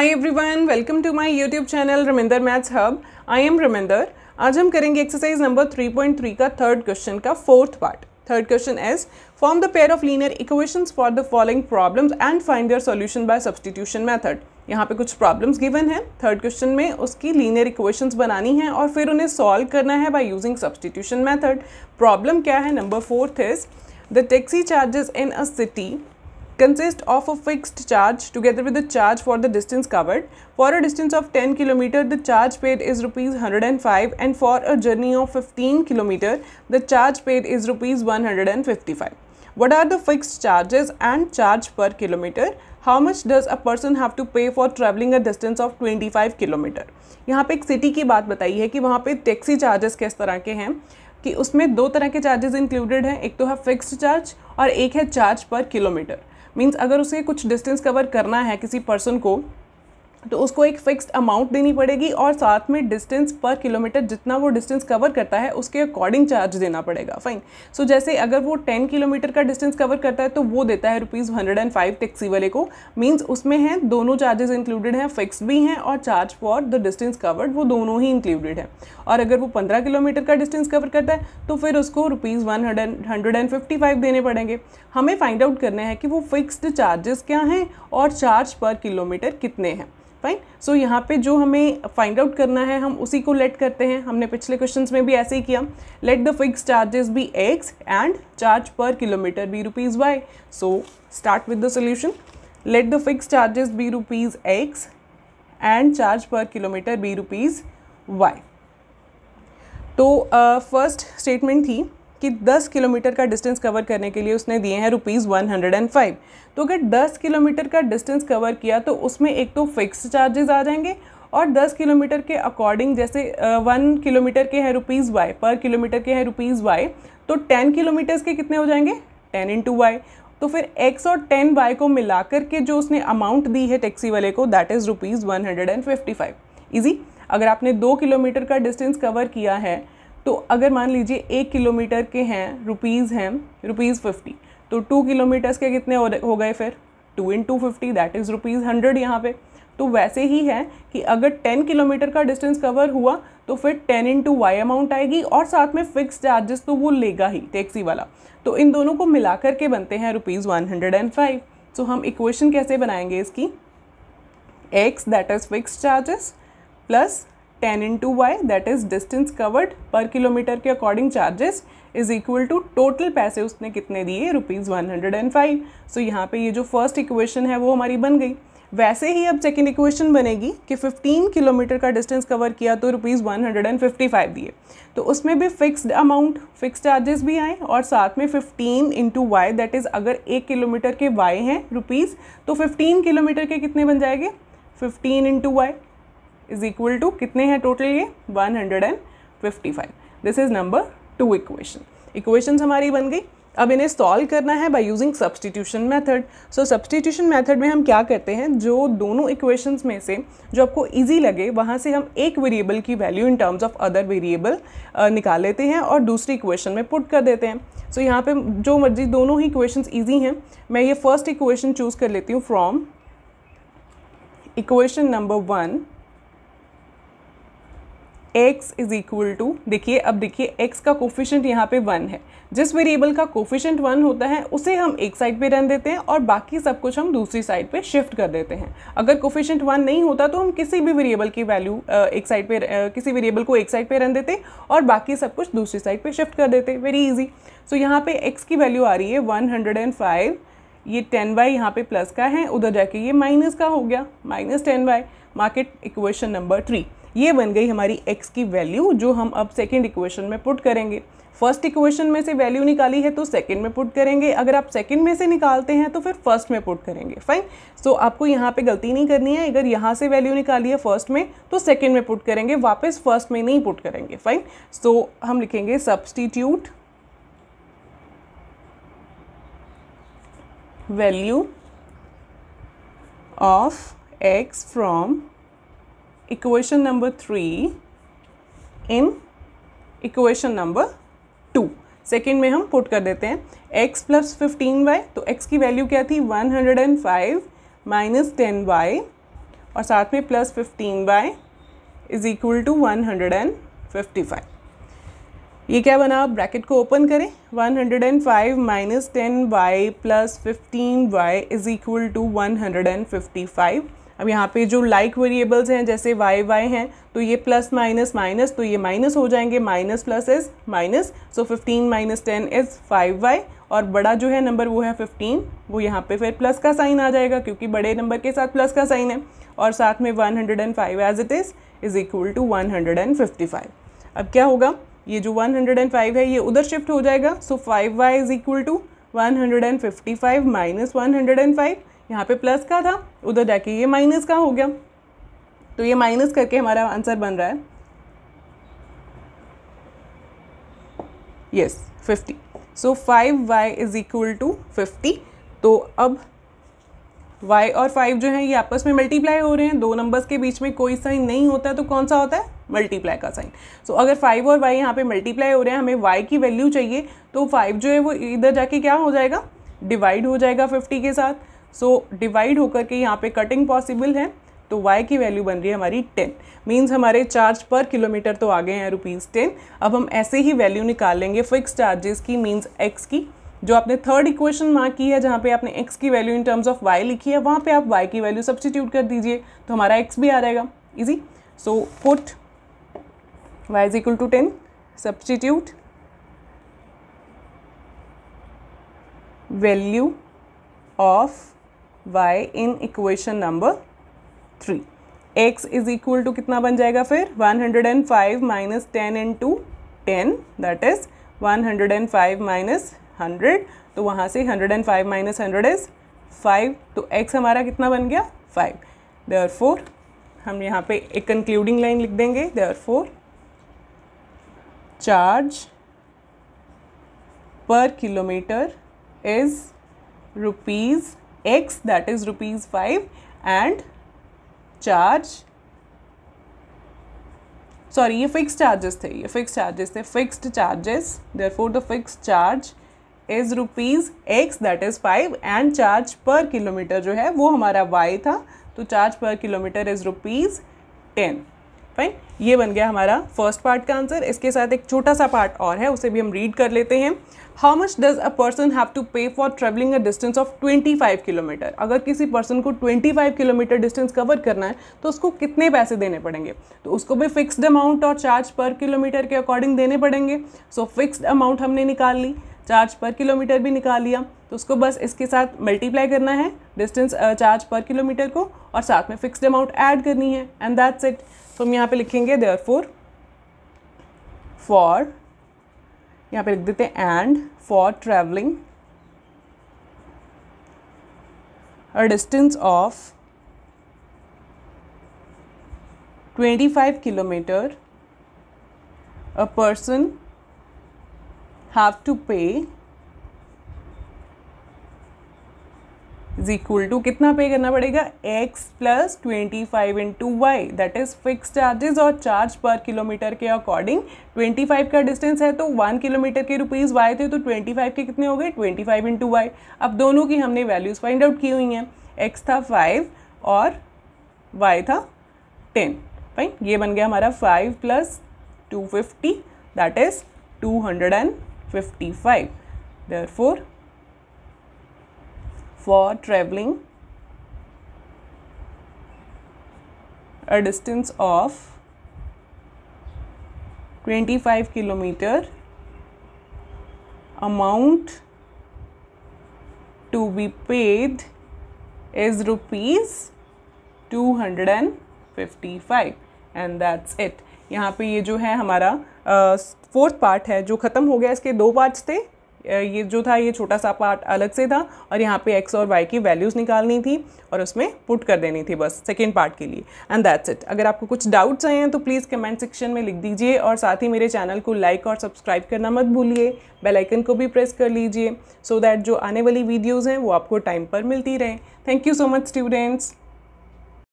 Hi everyone welcome to my YouTube channel Raminder maths hub I am Raminder आज हम करेंगे exercise number 3.3 का third question का fourth part third question is form the pair of linear equations for the following problems and find their solution by substitution method यहाँ पे कुछ problems given है third question में उसकी लीनियर इक्वेशंस बनानी है और फिर उन्हें सॉल्व करना है by using substitution method problem क्या है number fourth is the taxi charges in a city consist of a fixed charge together with the charge for the distance covered. For a distance of 10 km, the charge paid is rupees 105 and for a journey of 15 km, the charge paid is rupees 155. What are the fixed charges and charge per kilometer? much does a person have to pay for traveling a distance of 25 km? यहाँ पे एक city की बात बताई है कि वहाँ पे टैक्सी चार्जेस किस तरह के हैं कि उसमें दो तरह के चार्जेस इंक्लूडेड हैं एक तो है फिक्स्ड चार्ज और एक है चार्ज पर किलोमीटर मीन्स अगर उसे कुछ डिस्टेंस कवर करना है किसी पर्सन को तो उसको एक फ़िक्स्ड अमाउंट देनी पड़ेगी और साथ में डिस्टेंस पर किलोमीटर जितना वो डिस्टेंस कवर करता है उसके अकॉर्डिंग चार्ज देना पड़ेगा फाइन सो so, जैसे अगर वो टेन किलोमीटर का डिस्टेंस कवर करता है तो वो देता है rupees hundred and five taxi वाले को मीन्स उसमें हैं दोनों चार्जेस इंक्लूडेड हैं फिक्स भी हैं और charge for the distance covered वो दोनों ही इंक्लूडेड हैं और अगर वो पंद्रह किलोमीटर का डिस्टेंस कवर करता है तो फिर उसको rupees one hundred and fifty five देने पड़ेंगे हमें फाइंड आउट करना है कि वो फिक्स्ड चार्जेस क्या हैं और चार्ज पर किलोमीटर कितने हैं फाइन सो so, यहाँ पे जो हमें फाइंड आउट करना है हम उसी को लेट करते हैं हमने पिछले क्वेश्चन में भी ऐसे ही किया let the fix charges be x and charge per kilometre be rupees y so start with the solution let the fix charges be rupees x and charge per kilometre be rupees y तो first uh, statement थी कि 10 kilometre का distance cover करने के लिए उसने दिए हैं rupees one hundred and five तो अगर 10 किलोमीटर का डिस्टेंस कवर किया तो उसमें एक तो फिक्स चार्जेस आ जाएंगे और 10 किलोमीटर के अकॉर्डिंग जैसे वन किलोमीटर के हैं रुपीज़ वाई पर किलोमीटर के हैं रुपीज़ वाई तो टेन किलोमीटर्स के कितने हो जाएंगे टेन इंटू वाई तो फिर एक्स और 10 वाई को मिलाकर के जो उसने अमाउंट दी है टैक्सी वाले को that is rupees one hundred and fifty five easy अगर आपने दो किलोमीटर का डिस्टेंस कवर किया है तो अगर मान लीजिए एक किलोमीटर के हैं रुपीज़ हैं रुपीज़ फिफ्टी तो टू किलोमीटर्स के कितने हो गए फिर two into fifty that is rupees hundred यहाँ पे तो वैसे ही है कि अगर टेन किलोमीटर का डिस्टेंस कवर हुआ तो फिर ten into y amount आएगी और साथ में फिक्स चार्जेस तो वो लेगा ही टैक्सी वाला तो इन दोनों को मिलाकर के बनते हैं rupees one hundred and five so हम इक्वेशन कैसे बनाएंगे इसकी x that is fix charges plus ten into y that is distance covered per kilometre के according charges is equal to total पैसे उसने कितने दिए rupees one hundred and five so यहाँ पे ये जो फर्स्ट इक्वेशन है वो हमारी बन गई वैसे ही अब सेकेंड इक्वेशन बनेगी कि 15 किलोमीटर का डिस्टेंस कवर किया तो rupees one hundred and fifty five दिए तो उसमें भी फिक्स्ड अमाउंट फिक्स चार्जेस भी आए और साथ में 15 इंटू वाई दैट इज़ अगर एक किलोमीटर के वाई हैं रुपीज़ तो 15 किलोमीटर के कितने बन जाएंगे 15 into y is equal to कितने हैं टोटल ये 155 this is number two equation equations हमारी बन गई अब इन्हें सॉल्व करना है by using substitution method so substitution method में हम क्या करते हैं जो दोनों इक्वेशंस में से जो आपको इजी लगे वहाँ से हम एक वेरिएबल की value in terms of other variable निकाल लेते हैं और दूसरी इक्वेशन में पुट कर देते हैं सो so, यहाँ पे जो मर्जी दोनों ही इक्वेशन ईजी हैं मैं ये फर्स्ट इक्वेशन चूज़ कर लेती हूँ from equation number one x is equal to देखिए अब देखिए एक्स का कोफिशेंट यहाँ पे वन है जिस वेरिएबल का कोफिशेंट वन होता है उसे हम एक साइड पे रन देते हैं और बाकी सब कुछ हम दूसरी साइड पे शिफ्ट कर देते हैं अगर कोफिशेंट वन नहीं होता तो हम किसी भी वेरिएबल की वैल्यू एक साइड पे किसी वेरिएबल को एक साइड पे रन देते और बाकी सब कुछ दूसरी साइड पर शिफ्ट कर देते वेरी ईजी सो यहाँ पर एक्स की वैल्यू आ रही है वन हंड्रेड एंड फाइव ये टेन वाई यहाँ पे प्लस का है उधर जाके ये माइनस का हो गया minus ten y market equation number three ये बन गई हमारी एक्स की वैल्यू जो हम अब सेकेंड इक्वेशन में पुट करेंगे फर्स्ट इक्वेशन में से वैल्यू निकाली है तो सेकेंड में पुट करेंगे अगर आप सेकेंड में से निकालते हैं तो फिर फर्स्ट में पुट करेंगे फाइन सो so, आपको यहाँ पे गलती नहीं करनी है अगर यहाँ से वैल्यू निकाली है फर्स्ट में तो सेकेंड में पुट करेंगे वापस फर्स्ट में नहीं पुट करेंगे फाइन सो so, हम लिखेंगे substitute value of x from equation number 3 in equation number 2 second में हम पुट कर देते हैं x प्लस फिफ्टीन to तो x की वैल्यू क्या थी one hundred and five minus ten plus और साथ में plus fifteen is equal to one hundred and fifty five ये क्या बना आप ब्रैकेट को ओपन करें one hundred and five minus ten y plus fifteen Y is equal to one hundred and fifty five अब यहाँ पे जो लाइक like वेरिएबल्स हैं जैसे वाई वाई हैं तो ये प्लस माइनस माइनस तो ये माइनस हो जाएंगे minus plus is minus so fifteen minus ten is five y और बड़ा जो है नंबर वो है फिफ्टीन वो यहाँ पे फिर प्लस का साइन आ जाएगा क्योंकि बड़े नंबर के साथ प्लस का साइन है और साथ में one hundred and five as it is is equal to one hundred and fifty five अब क्या होगा ये जो वन हंड्रेड एंड फाइव है ये उधर शिफ्ट हो जाएगा so five y is equal to one hundred and fifty five minus one hundred and five यहाँ पे प्लस का था उधर जाके ये माइनस का हो गया तो ये माइनस करके हमारा आंसर बन रहा है yes fifty so five y is equal to fifty तो अब y और फाइव जो है ये आपस में मल्टीप्लाई हो रहे हैं दो नंबर्स के बीच में कोई साइन नहीं होता है तो कौन सा होता है मल्टीप्लाई का साइन सो so, अगर फाइव और y यहाँ पे मल्टीप्लाई हो रहे हैं हमें y की वैल्यू चाहिए तो फाइव जो है वो इधर जाके क्या हो जाएगा डिवाइड हो जाएगा फिफ्टी के साथ सो so, डिवाइड होकर के यहाँ पे कटिंग पॉसिबल है तो y की वैल्यू बन रही है हमारी 10 मींस हमारे चार्ज पर किलोमीटर तो आ गए हैं रुपीज़ टेन अब हम ऐसे ही वैल्यू निकाल लेंगे फिक्स चार्जेस की मींस x की जो आपने थर्ड इक्वेशन मार्क की है जहाँ पे आपने x की value in terms of y लिखी है वहाँ पे आप y की वैल्यू सब्सटीट्यूट कर दीजिए तो हमारा x भी आ जाएगा easy so put y is equal to ten substitute value of y in equation number three x is equal to कितना बन जाएगा फिर 105 hundred and five minus ten into ten that is one hundred and five minus hundred तो वहाँ से hundred and five minus hundred is five तो x हमारा कितना बन गया फाइव देयर फोर हम यहाँ पे एक कंक्लूडिंग लाइन लिख देंगे therefore charge per kilometre is rupees x that is rupees 5 and charge sorry ये फिक्स चार्जेस थे ये फिक्स चार्जेस थे fixed charges therefore the fix charge is rupees x that is five and charge per kilometre जो है वो हमारा Y था तो charge per kilometre is rupees ten पाए ये बन गया हमारा फर्स्ट पार्ट का आंसर इसके साथ एक छोटा सा पार्ट और है उसे भी हम रीड कर लेते हैं how much does a person have to pay for travelling a distance of 25 kilometre अगर किसी पर्सन को 25 किलोमीटर डिस्टेंस कवर करना है तो उसको कितने पैसे देने पड़ेंगे तो उसको भी फिक्स्ड अमाउंट और चार्ज पर किलोमीटर के अकॉर्डिंग देने पड़ेंगे सो फिक्स्ड अमाउंट हमने निकाल ली चार्ज पर किलोमीटर भी निकाल लिया तो उसको बस इसके साथ मल्टीप्लाई करना है डिस्टेंस चार्ज पर किलोमीटर को और साथ में फिक्स्ड अमाउंट ऐड करनी है एंड दैट्स इट तो हम यहाँ पे लिखेंगे देयर फोर फॉर यहाँ पे लिख देते हैं and for travelling a distance of 25 kilometre a person have to pay is equal to कितना पे करना पड़ेगा x plus twenty five into y that is fix charges और चार्ज पर किलोमीटर के अकॉर्डिंग ट्वेंटी फाइव का distance है तो one kilometre के रुपीज़ वाई थे तो ट्वेंटी फाइव के कितने हो गए ट्वेंटी फाइव इंटू वाई अब दोनों की हमने वैल्यूज़ फाइंड आउट की हुई हैं एक्स था फाइव और वाई था टेन फाइन ये बन गया हमारा five plus two fifty that is two hundred and fifty five therefore for traveling a distance of 25 kilometer amount to be paid is rupees 255 and that's it यहाँ पे ये जो है हमारा फोर्थ uh, पार्ट है जो ख़त्म हो गया इसके दो पार्ट्स थे ये जो था ये छोटा सा पार्ट अलग से था और यहाँ पे एक्स और वाई की वैल्यूज़ निकालनी थी और उसमें पुट कर देनी थी बस सेकेंड पार्ट के लिए एंड दैट्स इट अगर आपको कुछ डाउट्स आए हैं तो प्लीज़ कमेंट सेक्शन में लिख दीजिए और साथ ही मेरे चैनल को लाइक और सब्सक्राइब करना मत भूलिए बेलाइकन को भी प्रेस कर लीजिए सो दैट जो आने वाली वीडियोज़ हैं वो आपको टाइम पर मिलती रहें thank you so much students